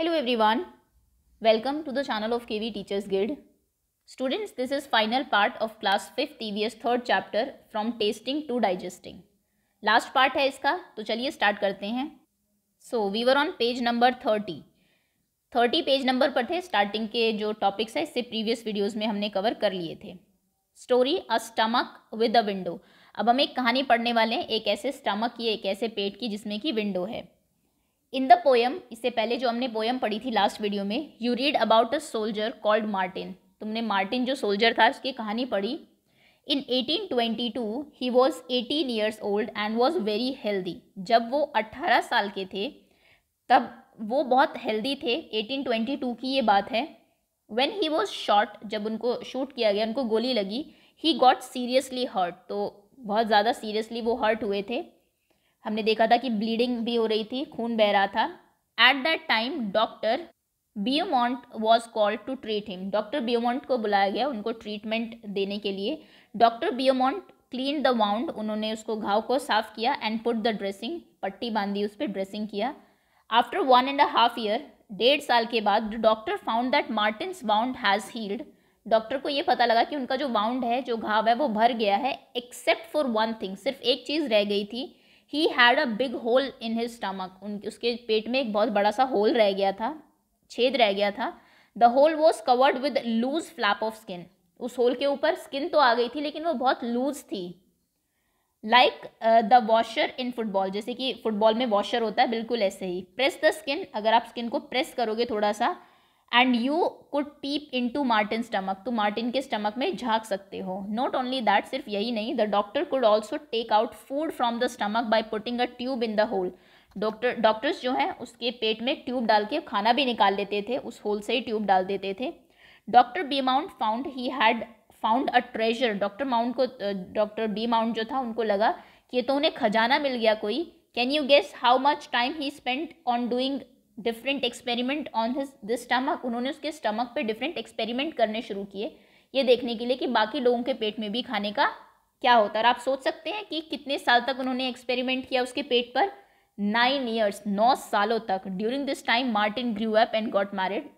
hello everyone welcome to the channel of KV teachers guide students this is final part of class fifth TVS third chapter from tasting to digesting last part है इसका तो चलिए start करते हैं so we were on page number thirty thirty page number पर थे starting के जो टॉपिक्स हैं इससे प्रीवियस वीडियोज़ में हमने कवर कर लिए थे story a stomach with a window अब हम एक कहानी पढ़ने वाले हैं एक ऐसे स्टमक की एक ऐसे पेट की जिसमें कि विंडो है इन द पोयम इससे पहले जो हमने पोयम पढ़ी थी लास्ट वीडियो में you read about a soldier called Martin तुमने मार्टिन जो सोल्जर था उसकी कहानी पढ़ी in 1822 he was 18 years old and was very healthy जब वो 18 साल के थे तब वो बहुत हेल्दी थे 1822 की ये बात है वेन ही वॉज शॉट जब उनको शूट किया गया उनको गोली लगी ही गॉट सीरियसली हर्ट तो बहुत ज़्यादा सीरियसली वो हर्ट हुए थे हमने देखा था कि ब्लीडिंग भी हो रही थी खून बह रहा था at that time doctor Beaumont was called to treat him doctor Beaumont को बुलाया गया उनको ट्रीटमेंट देने के लिए doctor Beaumont clean the wound उन्होंने उसको घाव को साफ किया एंड पुट द ड्रेसिंग पट्टी बांधी उस पर ड्रेसिंग किया after one and half year डेढ़ साल के बाद doctor found that Martin wound has healed doctor को ये पता लगा कि उनका जो वाउंड है जो घाव है वो भर गया है एक्सेप्ट फॉर वन थिंग सिर्फ एक चीज़ रह गई थी he had a big hole in his stomach उन उसके पेट में एक बहुत बड़ा सा होल रह गया था छेद रह गया था the hole was covered with loose flap of skin उस होल के ऊपर स्किन तो आ गई थी लेकिन वो बहुत लूज थी like the washer in football जैसे कि फुटबॉल में वॉशर होता है बिल्कुल ऐसे ही प्रेस द स्किन अगर आप स्किन को प्रेस करोगे थोड़ा सा and you could peep into Martin stomach तो मार्टिन के स्टमक में झाँक सकते हो नॉट ओनली दैट सिर्फ यही नहीं the doctor could also take out food from the stomach by putting a tube in the hole doctor doctors जो हैं उसके पेट में ट्यूब डाल के खाना भी निकाल लेते थे उस होल से ही ट्यूब डाल देते थे doctor Beaumont found he had found a treasure doctor Beaumont को डॉक्टर बी माउंट जो था उनको लगा कि ये तो उन्हें खजाना मिल गया कोई can you guess how much time he spend on doing different experiment on his this stomach उन्होंने उसके स्टमक पे डिफरेंट एक्सपेरिमेंट करने शुरू किए ये देखने के लिए कि बाकी लोगों के पेट में भी खाने का क्या होता है और आप सोच सकते हैं कि कितने साल तक उन्होंने एक्सपेरिमेंट किया उसके पेट पर नाइन ईयर्स नौ सालों तक during this time Martin grew up and got married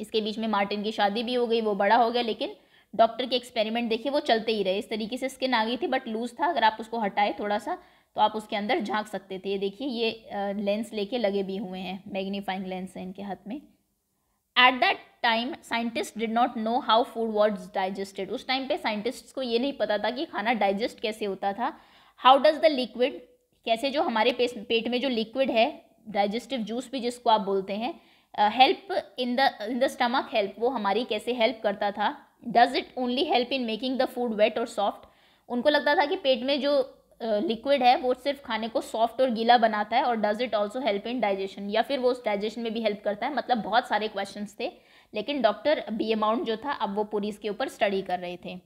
इसके बीच में मार्टिन की शादी भी हो गई वो बड़ा हो गया लेकिन डॉक्टर के एक्सपेरिमेंट देखिए वो चलते ही रहे इस तरीके से स्किन आ गई थी बट लूज था अगर आप उसको हटाए थोड़ा सा तो आप उसके अंदर झांक सकते थे ये देखिए ये लेंस लेके लगे भी हुए हैं मैग्नीफाइंग लेंस है इनके हाथ में at that time scientist did not know how food words digested उस टाइम पे साइंटिस्ट को ये नहीं पता था कि खाना डाइजेस्ट कैसे होता था हाउ डज़ द लिक्विड कैसे जो हमारे पेट में जो लिक्विड है डाइजेस्टिव जूस भी जिसको आप बोलते हैं help in the in the stomach help वो हमारी कैसे हेल्प करता था does it only help in making the food wet और सॉफ्ट उनको लगता था कि पेट में जो लिक्विड है वो सिर्फ खाने को सॉफ्ट और गीला बनाता है और does it also help in digestion या फिर वो उस डाइजेशन में भी हेल्प करता है मतलब बहुत सारे क्वेश्चन थे लेकिन डॉक्टर बी अमाउंट जो था अब वो पूरी इसके ऊपर स्टडी कर रहे थे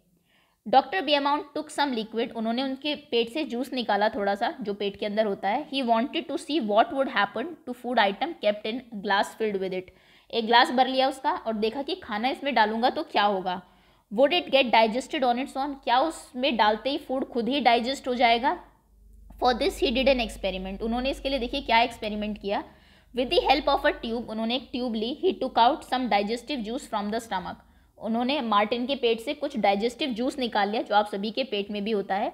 doctor Beaumont took some liquid उन्होंने उनके पेट से जूस निकाला थोड़ा सा जो पेट के अंदर होता है he wanted to see what would happen to food item kept in glass filled with it एक ग्लास भर लिया उसका और देखा कि खाना इसमें डालूंगा तो क्या होगा would it get digested on its own क्या उसमें डालते ही फूड खुद ही डाइजेस्ट हो जाएगा for this he did an experiment उन्होंने इसके लिए देखिए क्या एक्सपेरिमेंट किया with the help of a tube उन्होंने एक ट्यूब ली he took out some digestive juice from the stomach उन्होंने मार्टिन के पेट से कुछ डाइजेस्टिव जूस निकाल लिया जो आप सभी के पेट में भी होता है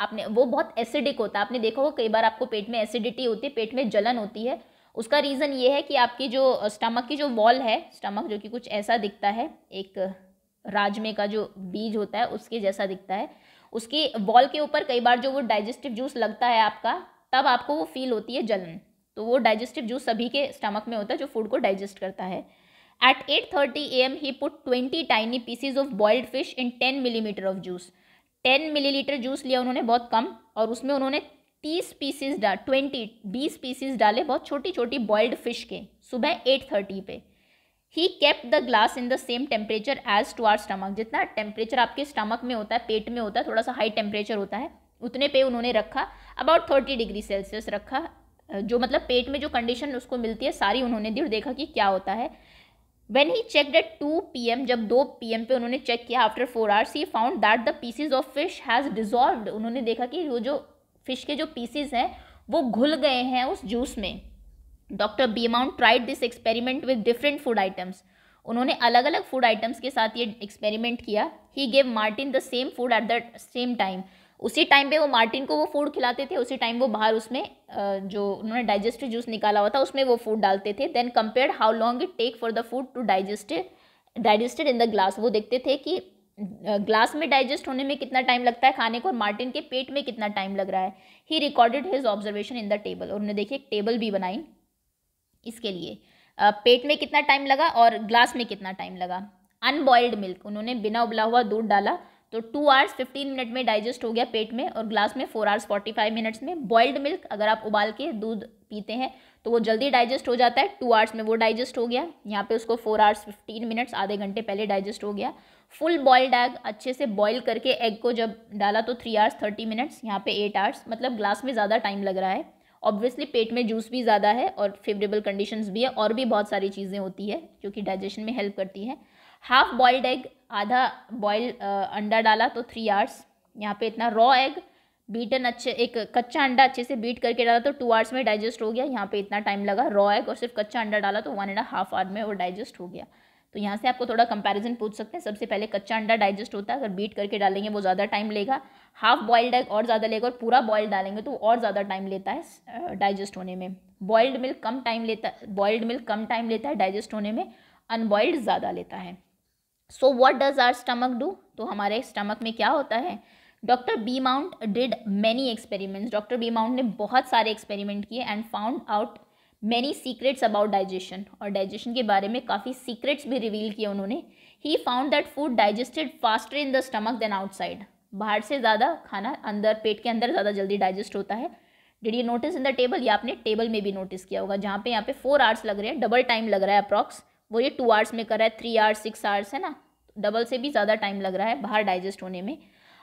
आपने वो बहुत एसिडिक होता है आपने देखा होगा कई बार आपको पेट में एसिडिटी होती है पेट में जलन होती है उसका रीज़न ये है कि आपकी जो स्टमक की जो वॉल है स्टमक जो कि कुछ ऐसा दिखता है एक राजमे का जो बीज होता है उसके जैसा दिखता है उसकी वॉल के ऊपर कई बार जो वो डाइजेस्टिव जूस लगता है आपका तब आपको वो फील होती है जलन तो वो डाइजेस्टिव जूस सभी के स्टमक में होता है जो फूड को डाइजेस्ट करता है thirty A M he put twenty tiny pieces of boiled fish in ten millimeter of juice ten milliliter juice लिया उन्होंने बहुत कम और उसमें उन्होंने तीस पीसीज डाल ट्वेंटी बीस पीसीज डाले बहुत छोटी छोटी बॉइल्ड फिश के सुबह एट थर्टी पे he kept the glass in the same temperature as to our stomach जितना टेम्परेचर आपके स्टमक में होता है पेट में होता है थोड़ा सा हाई टेम्परेचर होता है उतने पे उन्होंने रखा अबाउट थर्टी डिग्री सेल्सियस रखा जो मतलब पेट में जो कंडीशन उसको मिलती है सारी उन्होंने दी और देखा कि क्या होता है when he checked at two P M जब दो पी एम पे उन्होंने चेक किया after four hours he found that the pieces of fish has dissolve उन्होंने देखा कि वो जो फिश के जो पीसीज हैं वो घुल गए हैं उस जूस में doctor Beaumont tried this experiment with different food items उन्होंने अलग अलग फूड आइटम्स के साथ ये एक्सपेरिमेंट किया he gave Martin the same food at the same time उसी टाइम पे वो मार्टिन को वो फूड खिलाते थे उसी टाइम वो बाहर उसमें जो उन्होंने डाइजेस्टिव जूस निकाला हुआ था उसमें वो फूड डालते थे then compare how long it take for the food to digest digested in the glass वो देखते थे कि ग्लास में डाइजेस्ट होने में कितना टाइम लगता है खाने को और मार्टिन के पेट में कितना टाइम लग रहा है he recorded his observation in the table और उन्होंने देखिए एक टेबल भी बनाई इसके लिए पेट में कितना टाइम लगा और ग्लास में कितना टाइम लगा अनबॉइल्ड मिल्क उन्होंने बिना उबला हुआ दूध डाला तो टू आवर्स फिफ्टीन मिनट में डाइजेस्ट हो गया पेट में और ग्लास में four hours forty five minutes में बॉइल्ड मिल्क अगर आप उबाल के दूध पीते हैं तो वो जल्दी डाइजेस्ट हो जाता है टू आवर्स में वो डाइजेस्ट हो गया यहाँ पे उसको फोर आवर्स फिफ्टीन मिनट्स आधे घंटे पहले डाइजेस्ट हो गया फुल बॉइल्ड एग अच्छे से बॉयल करके एग को जब डाला तो थ्री आवर्स थर्टी मिनट्स यहाँ पे एट आवर्स मतलब ग्लास में ज़्यादा टाइम लग रहा है ऑब्वियसली पेट में जूस भी ज़्यादा है और फेवरेबल कंडीशंस भी है और भी बहुत सारी चीज़ें होती है जो कि डाइजेशन में हेल्प करती है हाफ बॉयल्ड एग आधा बॉयल अंडा डाला तो थ्री आवर्स यहाँ पे इतना रॉ एग बीटन अच्छे एक कच्चा अंडा अच्छे से बीट करके डाला तो टू आवर्स में डाइजेस्ट हो गया यहाँ पे इतना टाइम लगा रॉ एग और सिर्फ कच्चा अंडा डाला तो वन एंड हाफ आवर में वो डाइजेस्ट हो गया तो यहाँ से आपको थोड़ा कंपैरिजन पूछ सकते हैं सबसे पहले कच्चा अंडा डाइजेस्ट होता है अगर बीट करके डालेंगे वो ज़्यादा टाइम लेगा हाफ बॉइल्ड एग और ज़्यादा लेगा और पूरा बॉइल्ड डालेंगे तो और ज़्यादा टाइम लेता है डाइजेस्ट होने में बॉइल्ड मिल्क कम टाइम लेता है बॉइल्ड मिल्क कम टाइम लेता है डाइजेस्ट होने में अनबॉइल्ड ज़्यादा लेता है so what does our stomach do तो हमारे स्टमक में क्या होता है doctor Beaumont did many experiments doctor Beaumont ने बहुत सारे एक्सपेरिमेंट किए and found out many secrets about digestion और डाइजेशन के बारे में काफ़ी सीक्रेट्स भी रिवील किए उन्होंने he found that food digested faster in the stomach than outside बाहर से ज़्यादा खाना अंदर पेट के अंदर ज़्यादा जल्दी डाइजेस्ट होता है did you notice in the table ये आपने टेबल में भी नोटिस किया होगा जहाँ पे यहाँ पे फोर आवर्स लग रहे हैं डबल टाइम लग रहा है अप्रॉक्स वो ये टू आवर्स में कर रहा है थ्री आवर्स सिक्स आवर्स है ना डबल से भी ज़्यादा टाइम लग रहा है बाहर डाइजेस्ट होने में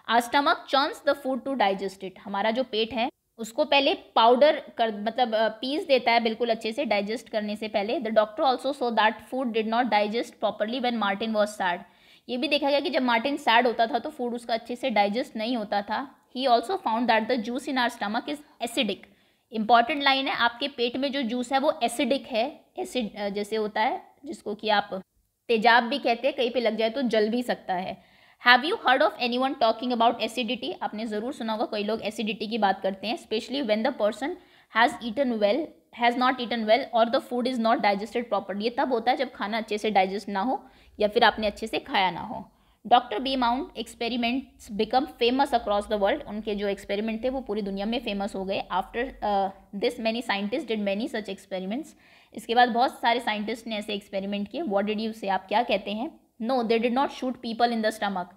our stomach churns the food to digest it हमारा जो पेट है उसको पहले पाउडर कर मतलब पीस देता है बिल्कुल अच्छे से डाइजेस्ट करने से पहले the doctor also saw that food did not digest properly when Martin was sad ये भी देखा गया कि जब मार्टिन सैड होता था तो फूड उसका अच्छे से डाइजेस्ट नहीं होता था he also found that the juice in our stomach is acidic important line है आपके पेट में जो जूस है वो एसिडिक है एसिड जैसे होता है जिसको कि आप तेजाब भी कहते हैं कहीं पे लग जाए तो जल भी सकता है have you heard of anyone talking about acidity आपने ज़रूर सुना होगा कई लोग एसिडिटी की बात करते हैं specially when the person has eaten well has not eaten well और the food is not digested properly ये तब होता है जब खाना अच्छे से डाइजेस्ट ना हो या फिर आपने अच्छे से खाया ना हो doctor Beaumont experiments become famous across the world उनके जो एक्सपेरिमेंट थे वो पूरी दुनिया में फेमस हो गए after this many scientist did many such experiments इसके बाद बहुत सारे साइंटिस्ट ने ऐसे एक्सपेरिमेंट किए वॉट डिड यू से आप क्या कहते हैं no they did not shoot people in the stomach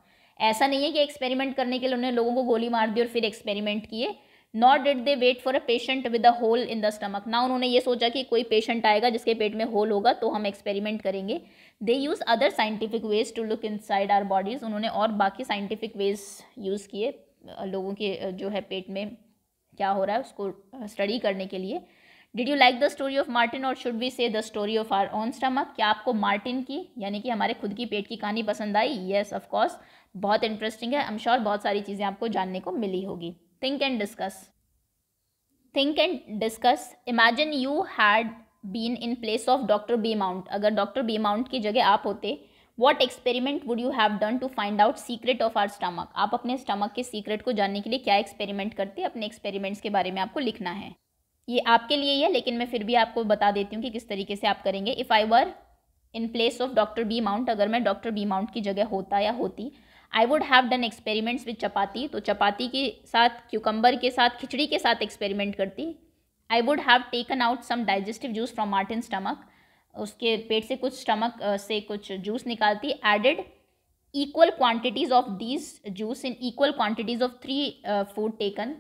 ऐसा नहीं है कि एक्सपेरिमेंट करने के लिए उन्होंने लोगों को गोली मार दी और फिर एक्सपेरिमेंट किए not did they wait for a patient with a hole in the stomach ना उन्होंने ये सोचा कि कोई पेशेंट आएगा जिसके पेट में होल होगा तो हम एक्सपेरिमेंट करेंगे they use other scientific ways to look inside our bodies उन्होंने और बाकी साइंटिफिक वेज यूज़ किए लोगों के जो है पेट में क्या हो रहा है उसको स्टडी करने के लिए did you like the story of Martin और should we say the story of our own stomach क्या आपको मार्टिन की यानी कि हमारे खुद की पेट की कहानी पसंद आई येस ऑफकोर्स बहुत इंटरेस्टिंग है आई एम श्योर बहुत सारी चीज़ें आपको जानने को मिली होगी think and discuss think and discuss imagine you had been in place of doctor Beaumont अगर डॉक्टर बी माउंट की जगह आप होते what experiment would you have done to find out secret of our stomach आप अपने stomach के secret को जानने के लिए क्या एक्सपेरिमेंट करते अपने एक्सपेरिमेंट्स के बारे में आपको लिखना है ये आपके लिए ही है लेकिन मैं फिर भी आपको बता देती हूँ कि किस तरीके से आप करेंगे if I were in place of doctor Beaumont अगर मैं डॉक्टर बी माउंट की जगह होता या होती I would have done experiments with chapati तो चपाती के साथ क्यूकम्बर के साथ खिचड़ी के साथ एक्सपेरिमेंट करती I would have taken out some digestive juice from Martin stomach उसके पेट से कुछ स्टमक से कुछ जूस निकालती added equal quantities of these juice in equal quantities of three food taken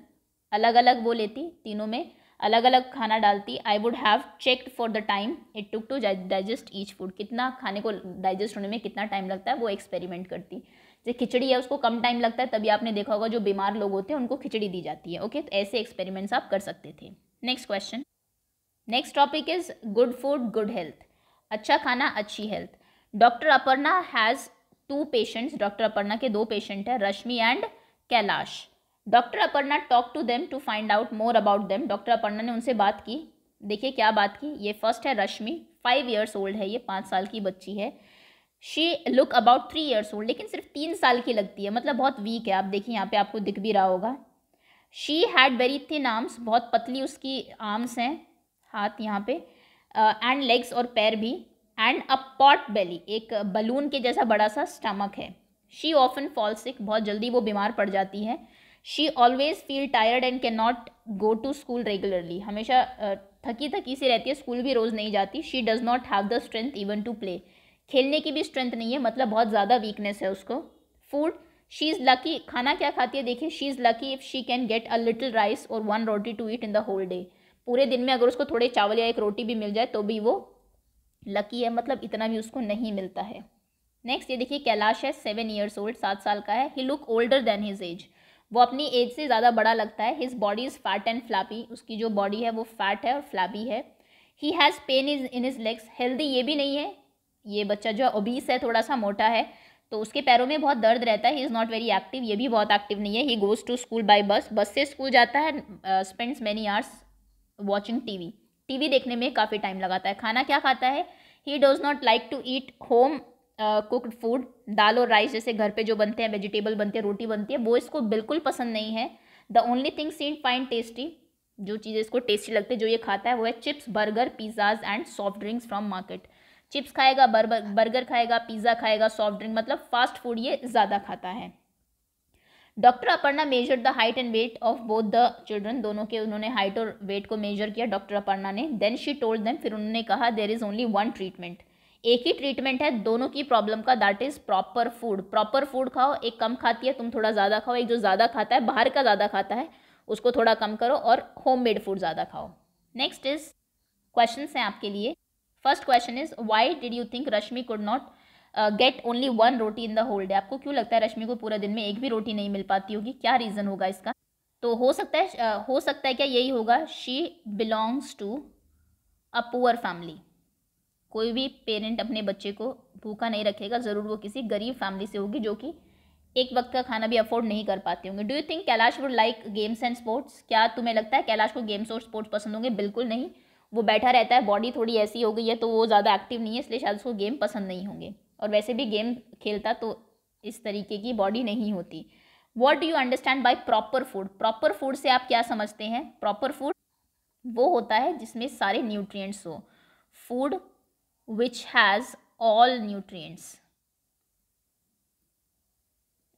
अलग अलग वो लेती तीनों में अलग अलग खाना डालती I would have checked for the time it took to digest each food कितना खाने को डाइजेस्ट होने में कितना टाइम लगता है वो एक्सपेरिमेंट करती जैसे खिचड़ी है उसको कम टाइम लगता है तभी आपने देखा होगा जो बीमार लोग होते हैं उनको खिचड़ी दी जाती है ओके तो ऐसे एक्सपेरिमेंट्स आप कर सकते थे next question next topic is good food good health अच्छा खाना अच्छी हेल्थ doctor Aparna has two patients doctor Aparna के दो पेशेंट हैं Rashmi and Kailash doctor Aparna talk to them to find out more about them doctor Aparna ने उनसे बात की देखिए क्या बात की ये फर्स्ट है रश्मि फाइव ईयर्स ओल्ड है ये पाँच साल की बच्ची है she look about three years old लेकिन सिर्फ तीन साल की लगती है मतलब बहुत वीक है आप देखिए यहाँ पे आपको दिख भी रहा होगा she had very thin arms बहुत पतली उसकी आर्म्स हैं हाथ यहाँ पे एंड uh, लेग्स और पैर भी एंड अ पॉट बेली एक बलून के जैसा बड़ा सा स्टमक है शी ऑफन फॉल्सिक बहुत जल्दी वो बीमार पड़ जाती है she always feel tired and can not go to school regularly हमेशा थकी थकी से रहती है स्कूल भी रोज़ नहीं जाती she does not have the strength even to play खेलने की भी स्ट्रेंथ नहीं है मतलब बहुत ज़्यादा वीकनेस है उसको फूड शी इज़ लकी खाना क्या खाती है देखिए she is lucky if she can get a little rice और one roti to eat in the whole day पूरे दिन में अगर उसको थोड़े चावल या एक रोटी भी मिल जाए तो भी वो लकी है मतलब इतना भी उसको नहीं मिलता है नेक्स्ट ये देखिए कैलाश है सेवन ईयर्स ओल्ड सात साल का है he look older than his age वो अपनी एज से ज़्यादा बड़ा लगता है his body is fat and flappy उसकी जो बॉडी है वो फैट है और फ्लैपी है he has pain is in his legs healthy ये भी नहीं है ये बच्चा जो है ओबीस है थोड़ा सा मोटा है तो उसके पैरों में बहुत दर्द रहता है he is not very active ये भी बहुत एक्टिव नहीं है he goes to school by bus bus से स्कूल जाता है spends many hours watching T V T V देखने में काफ़ी टाइम लगाता है खाना क्या खाता है he does not like to eat home cooked food दाल और राइस जैसे घर पे जो बनते हैं वेजिटेबल बनते हैं रोटी बनती है वो इसको बिल्कुल पसंद नहीं है the only thing seen fine tasty जो चीज़ें इसको टेस्टी लगती है जो ये खाता है वो है chips burger pizzas and soft drinks from market chips खाएगा बर्गर बर्गर खाएगा पिज़्ज़ा खाएगा सॉफ्ट ड्रिंक मतलब फास्ट फूड ये ज़्यादा खाता है doctor Aparna measure the height and weight of both the children दोनों के उन्होंने हाइट और वेट को मेजर किया डॉक्टर अपर्णा ने देन शी टोल्ड देम फिर उन्होंने कहा there is only one treatment एक ही ट्रीटमेंट है दोनों की प्रॉब्लम का that is proper food proper food खाओ एक कम खाती है तुम थोड़ा ज़्यादा खाओ एक जो ज़्यादा खाता है बाहर का ज़्यादा खाता है उसको थोड़ा कम करो और होम मेड फूड ज़्यादा खाओ नेक्स्ट इज क्वेश्चन हैं आपके लिए first question is why did you think Rashmi could not get only one roti in the whole day आपको क्यों लगता है रश्मि को पूरा दिन में एक भी रोटी नहीं मिल पाती होगी क्या रीज़न होगा इसका तो हो सकता है uh, हो सकता है क्या यही होगा she belongs to a poor family कोई भी पेरेंट अपने बच्चे को भूखा नहीं रखेगा ज़रूर वो किसी गरीब फैमिली से होगी जो कि एक वक्त का खाना भी अफोर्ड नहीं कर पाते होंगे do you think Kailash would like games and sports क्या तुम्हें लगता है कैलाश को गेम्स और स्पोर्ट्स पसंद होंगे बिल्कुल नहीं वो बैठा रहता है बॉडी थोड़ी ऐसी हो गई है तो वो ज़्यादा एक्टिव नहीं है इसलिए शायद उसको गेम पसंद नहीं होंगे और वैसे भी गेम खेलता तो इस तरीके की बॉडी नहीं होती what do you understand by proper food proper food से आप क्या समझते हैं प्रॉपर फूड वो होता है जिसमें सारे न्यूट्रियट्स हो food which has all nutrients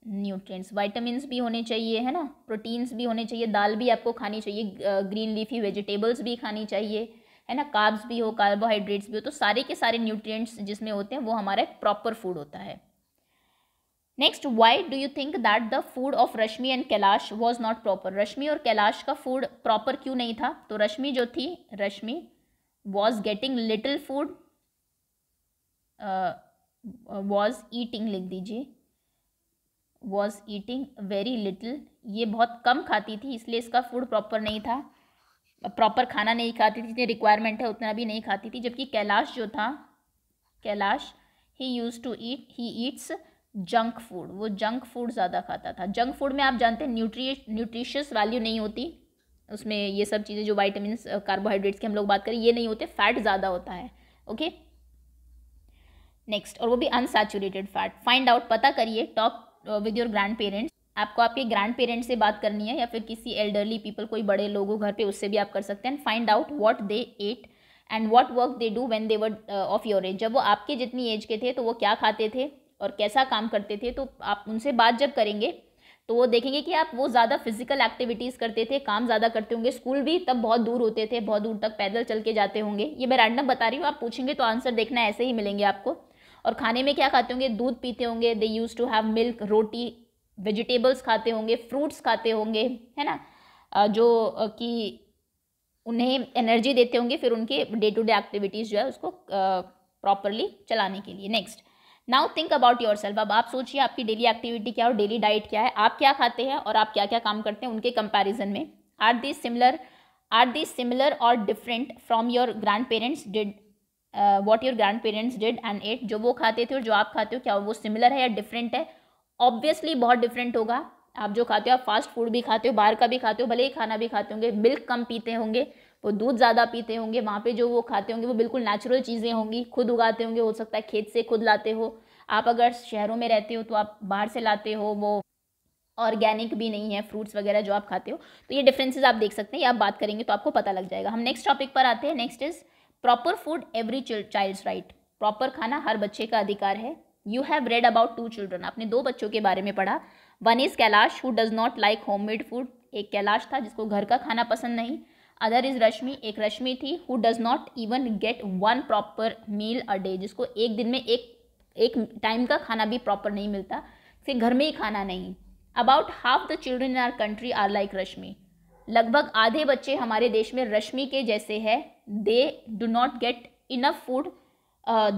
nutrients vitamins भी होने चाहिए है ना प्रोटीन्स भी होने चाहिए दाल भी आपको खानी चाहिए ग्रीन लीफी वेजिटेबल्स भी खानी चाहिए है ना कार्ब्स भी हो कार्बोहाइड्रेट्स भी हो तो सारे के सारे न्यूट्रिएंट्स जिसमें होते हैं वो हमारा एक प्रॉपर फूड होता है next why do you think that the food of Rashmi and Kailash was not proper Rashmi और कैलाश का फूड प्रॉपर क्यों नहीं था तो रश्मि जो थी Rashmi was getting little food was uh, eating uh, लिख दीजिए वॉज ईटिंग वेरी लिटिल ये बहुत कम खाती थी इसलिए इसका फूड प्रॉपर नहीं था प्रॉपर खाना नहीं खाती थी जितनी रिक्वायरमेंट है उतना भी नहीं खाती थी जबकि कैलाश जो था Kailash he use to eat he eats junk food वो जंक फूड ज़्यादा खाता था जंक फूड में आप जानते हैं न्यूट्री न्यूट्रिशियस वैल्यू नहीं होती उसमें ये सब चीज़ें जो वाइटामिन कार्बोहाइड्रेट्स की हम लोग बात करें ये नहीं होते फैट ज़्यादा होता है ओके नेक्स्ट और वो भी अनसेचुरेटेड फैट फाइंड आउट पता करिए talk with your grandparents आपको आपके ग्रैंड पेरेंट्स से बात करनी है या फिर किसी एल्डरली पीपल कोई बड़े लोग हो घर पे उससे भी आप कर सकते हैं find out what they ate and what work they do when they were of your age जब वो आपके जितनी एज के थे तो वो क्या खाते थे और कैसा काम करते थे तो आप उनसे बात जब करेंगे तो वो देखेंगे कि आप वो ज़्यादा फिजिकल एक्टिविटीज़ करते थे काम ज़्यादा करते होंगे स्कूल भी तब बहुत दूर होते थे बहुत दूर तक पैदल चल के जाते होंगे ये मैं रैंडम बता रही हूँ आप पूछेंगे तो आंसर देखना ऐसे ही मिलेंगे आपको और खाने में क्या खाते होंगे दूध पीते होंगे they use to have milk roti vegetables खाते होंगे फ्रूट्स खाते होंगे है ना जो कि उन्हें एनर्जी देते होंगे फिर उनके डे टू डे एक्टिविटीज़ जो है उसको प्रॉपरली चलाने के लिए next now think about yourself अब आप सोचिए आपकी डेली एक्टिविटी क्या है और डेली डाइट क्या है आप क्या खाते हैं और आप क्या क्या काम करते हैं उनके कंपेरिजन में are they similar are they similar और different from your grandparents did what your grandparents did and ate जो वो खाते थे और जो आप खाते हो क्या वो सिमिलर है या डिफरेंट है ऑब्वियसली बहुत डिफरेंट होगा आप जो खाते हो आप फास्ट फूड भी खाते हो बाहर का भी खाते हो भले ही खाना भी खाते होंगे मिल्क कम पीते होंगे वो दूध ज़्यादा पीते होंगे वहाँ पे जो वो खाते होंगे वो बिल्कुल नेचुरल चीज़ें होंगी खुद उगाते होंगे हो सकता है खेत से खुद लाते हो आप अगर शहरों में रहते हो तो आप बाहर से लाते हो वो ऑर्गेनिक भी नहीं है फ्रूट्स वगैरह जो आप खाते हो तो ये डिफरेंसेस आप देख सकते हैं या आप बात करेंगे तो आपको पता लग जाएगा हम नेक्स्ट टॉपिक पर आते हैं next is proper food every child's right proper खाना हर बच्चे का अधिकार है you have read about two children आपने दो बच्चों के बारे में पढ़ा one is Kailash who does not like home made food एक कैलाश था जिसको घर का खाना पसंद नहीं अदर इज़ रश्मि एक रश्मि थी who does not even get one proper meal a day जिसको एक दिन में एक एक टाइम का खाना भी प्रॉपर नहीं मिलता फिर घर में ही खाना नहीं about half the children in our country are like Rashmi लगभग आधे बच्चे हमारे देश में रश्मि के जैसे है they do not get enough food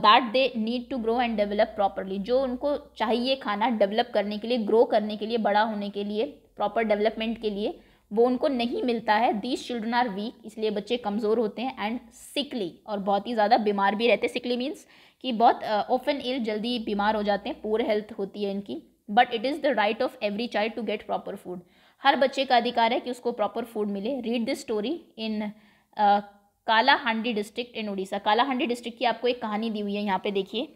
that they need to grow and develop properly जो उनको चाहिए खाना डेवलप करने के लिए ग्रो करने के लिए बड़ा होने के लिए प्रॉपर डेवलपमेंट के लिए वो उनको नहीं मिलता है दीज चिल्ड्रन आर वीक इसलिए बच्चे कमज़ोर होते हैं एंड सिकली और बहुत ही ज़्यादा बीमार भी रहते हैं सिकली मीन्स कि बहुत ओफन uh, इल जल्दी बीमार हो जाते हैं पूर हेल्थ होती है इनकी but it is the right of every child to get proper food हर बच्चे का अधिकार है कि उसको प्रॉपर फूड मिले read this story in Kalahandi district in Orissa Kalahandi district की आपको एक कहानी दी हुई है यहाँ पे देखिए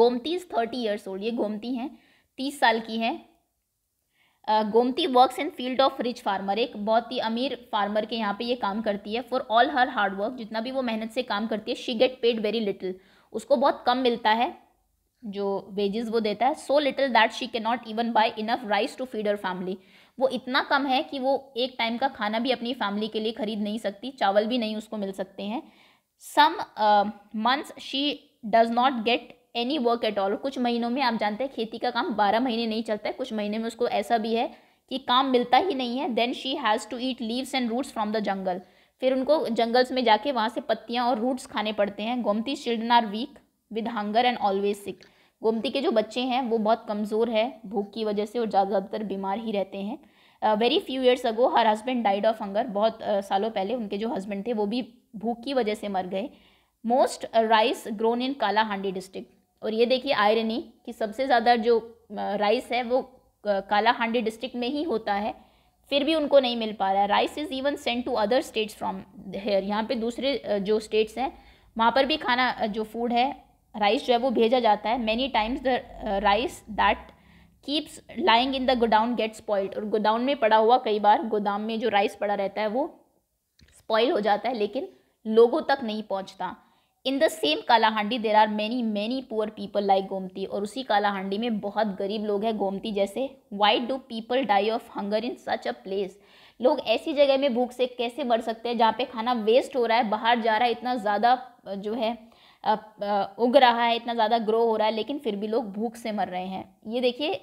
Gomti is thirty years old ये गोमती हैं तीस साल की हैं uh, Gomti works in field of rich farmer एक बहुत ही अमीर फार्मर के यहाँ पे ये काम करती है for all her hard work जितना भी वो मेहनत से काम करती है she get paid very little उसको बहुत कम मिलता है जो वेजेस वो देता है so little that she can not even buy enough rice to feed her family वो इतना कम है कि वो एक टाइम का खाना भी अपनी फैमिली के लिए खरीद नहीं सकती चावल भी नहीं उसको मिल सकते हैं some months she does not get any work at all कुछ महीनों में आप जानते हैं खेती का काम बारह महीने नहीं चलता है कुछ महीने में उसको ऐसा भी है कि काम मिलता ही नहीं है then she has to eat leaves and roots from the jungle फिर उनको जंगल्स में जाके वहाँ से पत्तियाँ और रूट्स खाने पड़ते हैं Gomti children are weak with hunger and always sick Gomti के जो बच्चे हैं वो बहुत कमज़ोर है भूख की वजह से और ज़्यादातर बीमार ही रहते हैं very few years ago her husband died of hunger बहुत uh, सालों पहले उनके जो हस्बैंड थे वो भी भूख की वजह से मर गए मोस्ट राइस ग्रोन इन काला हांडी डिस्ट्रिक्ट और ये देखिए आयरनी कि सबसे ज़्यादा जो राइस है वो काला हांडी डिस्ट्रिक्ट में ही होता है फिर भी उनको नहीं मिल पा रहा है rice is even send to other states from here यहाँ पे दूसरे जो स्टेट्स हैं वहाँ पर भी खाना जो फूड है राइस जो है वो भेजा जाता है many times the rice that keeps lying in the godown get spoiled और गोडाउन में पड़ा हुआ कई बार गोदाम में जो राइस पड़ा रहता है वो स्पॉइल हो जाता है लेकिन लोगों तक नहीं पहुंचता in the same Kalahandi there are many many poor people like Gomti और उसी कालाहांडी में बहुत गरीब लोग हैं गोमती जैसे why do people die of hunger in such a place लोग ऐसी जगह में भूख से कैसे मर सकते हैं जहाँ पे खाना वेस्ट हो रहा है बाहर जा रहा है इतना ज़्यादा जो है उग रहा है इतना ज़्यादा ग्रो हो रहा है लेकिन फिर भी लोग भूख से मर रहे हैं ये देखिए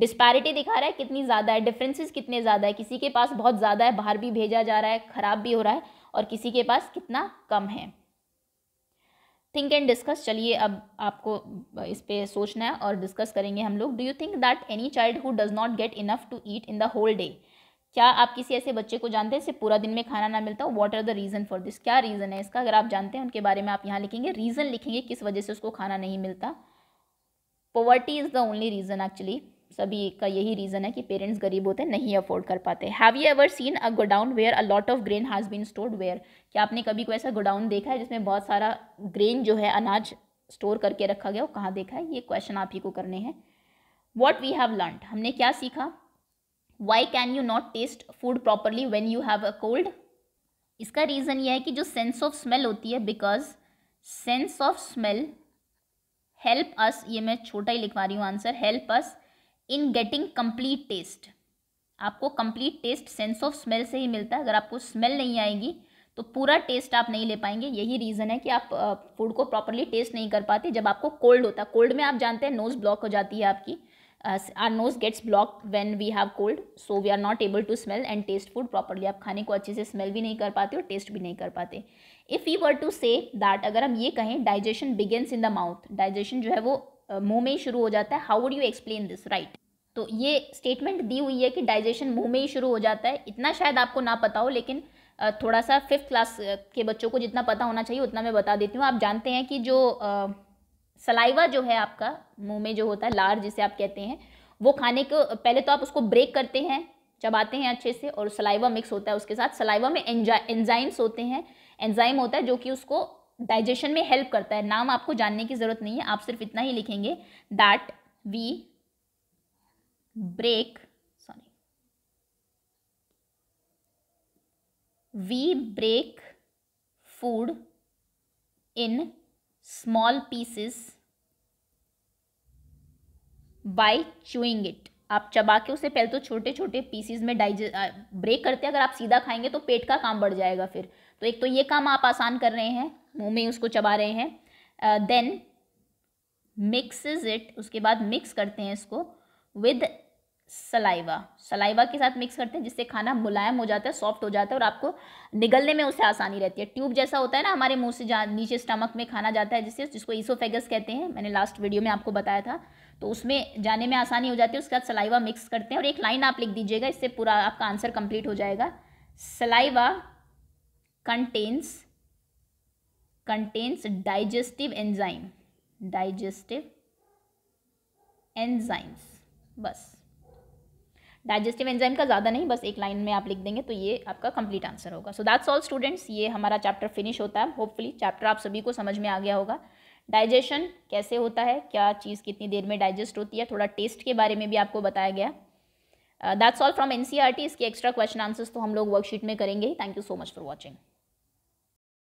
डिस्पैरिटी दिखा रहा है कितनी ज़्यादा है डिफरेंसेस कितने ज़्यादा है किसी के पास बहुत ज़्यादा है बाहर भी भेजा जा रहा है ख़राब भी हो रहा है और किसी के पास कितना कम है थिंक एंड डिस्कस चलिए अब आपको इस पर सोचना है और डिस्कस करेंगे हम लोग do you think that any child who does not get enough to eat in the whole day क्या आप किसी ऐसे बच्चे को जानते हैं जिसे पूरा दिन में खाना ना मिलता हो what are the reason for this क्या रीज़न है इसका अगर आप जानते हैं उनके बारे में आप यहाँ लिखेंगे रीज़न लिखेंगे किस वजह से उसको खाना नहीं मिलता poverty is the only reason actually सभी का यही रीज़न है कि पेरेंट्स गरीब होते हैं नहीं अफोर्ड कर पाते have you ever seen a godown where a lot of grain has been stored where क्या आपने कभी कोई ऐसा गोडाउन देखा है जिसमें बहुत सारा ग्रेन जो है अनाज स्टोर करके रखा गया वो कहाँ देखा है ये क्वेश्चन आप ही को करने हैं वॉट वी हैव लर्न हमने क्या सीखा why can you not taste food properly when you have a cold इसका रीज़न यह है कि जो सेंस ऑफ स्मेल होती है because sense of smell help us ये मैं छोटा ही लिखवा रही हूँ answer help us in getting complete taste आपको complete taste sense of smell से ही मिलता है अगर आपको स्मेल नहीं आएगी तो पूरा टेस्ट आप नहीं ले पाएंगे यही रीज़न है कि आप फूड uh, को प्रॉपरली टेस्ट नहीं कर पाते जब आपको कोल्ड होता है कोल्ड में आप जानते हैं नोज़ ब्लॉक हो जाती है आपकी uh, our nose gets blocked when we have cold so we are not able to smell and taste food properly आप खाने को अच्छे से smell भी नहीं कर पाते और taste भी नहीं कर पाते if we were to say that अगर हम ये कहें digestion begins in the mouth digestion जो है वो uh, मुंह में ही शुरू हो जाता है how would you explain this right तो ये स्टेटमेंट दी हुई है कि डाइजेशन मुंह में ही शुरू हो जाता है इतना शायद आपको ना पता हो लेकिन थोड़ा सा फिफ्थ क्लास के बच्चों को जितना पता होना चाहिए उतना मैं बता देती हूँ आप जानते हैं कि जो uh, सलाइवा जो है आपका मुंह में जो होता है लार जिसे आप कहते हैं वो खाने को पहले तो आप उसको ब्रेक करते हैं चबाते हैं अच्छे से और सलाइवा मिक्स होता है उसके साथ सलाइवा में एंजाइम्स होते हैं एंजाइम होता है जो कि उसको डाइजेशन में हेल्प करता है नाम आपको जानने की ज़रूरत नहीं है आप सिर्फ इतना ही लिखेंगे that we break sorry we break food in small pieces by chewing it आप चबा के उसे पहले तो छोटे छोटे पीसेस में डाइजे ब्रेक करते हैं अगर आप सीधा खाएंगे तो पेट का काम बढ़ जाएगा फिर तो एक तो ये काम आप आसान कर रहे हैं मुंह में उसको चबा रहे हैं देन मिक्स इट उसके बाद मिक्स करते हैं इसको विद सलाइवा सलाइवा के साथ मिक्स करते हैं जिससे खाना मुलायम हो जाता है सॉफ्ट हो जाता है और आपको निगलने में उसे आसानी रहती है ट्यूब जैसा होता है ना हमारे मुंह से जहाँ नीचे स्टमक में खाना जाता है जिससे जिसको ईसोफेगस कहते हैं मैंने लास्ट वीडियो में आपको बताया था तो उसमें जाने में आसानी हो जाती है उसके बाद सलाइवा मिक्स करते हैं और एक लाइन आप लिख दीजिएगा इससे पूरा आपका आंसर कंप्लीट हो जाएगा saliva contains contains digestive enzyme digestive enzymes बस डाइजेस्टिव एंजाइम का ज़्यादा नहीं बस एक लाइन में आप लिख देंगे तो ये आपका कंप्लीट आंसर होगा सो दैट्स ऑल स्टूडेंट्स ये हमारा चैप्टर फिनिश होता है होपफुली चैप्टर आप सभी को समझ में आ गया होगा डाइजेशन कैसे होता है क्या चीज़ कितनी देर में डाइजेस्ट होती है थोड़ा टेस्ट के बारे में भी आपको बताया गया दैट्स ऑल फ्रॉम एन इसके एक्स्ट्रा क्वेश्चन आंसर्स तो हम लोग वर्कशीट में करेंगे thank you so much for watching